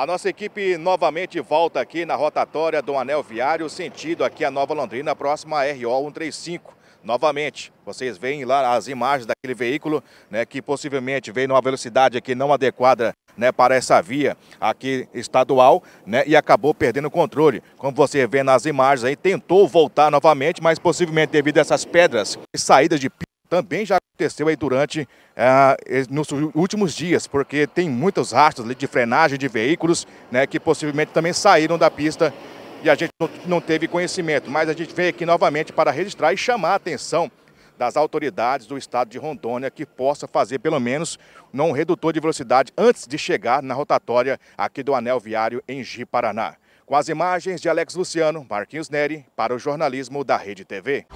A nossa equipe novamente volta aqui na rotatória do Anel Viário, sentido aqui a Nova Londrina, próxima à RO 135. Novamente, vocês veem lá as imagens daquele veículo né, que possivelmente veio numa velocidade aqui não adequada né, para essa via aqui estadual né, e acabou perdendo o controle. Como você vê nas imagens aí, tentou voltar novamente, mas possivelmente devido a essas pedras e saídas de pista também já aconteceu aí durante ah, nos últimos dias, porque tem muitos rastros de frenagem de veículos né, que possivelmente também saíram da pista e a gente não teve conhecimento. Mas a gente veio aqui novamente para registrar e chamar a atenção das autoridades do estado de Rondônia que possa fazer pelo menos um redutor de velocidade antes de chegar na rotatória aqui do anel viário em Ji, Paraná. Com as imagens de Alex Luciano, Marquinhos Neri, para o jornalismo da Rede TV.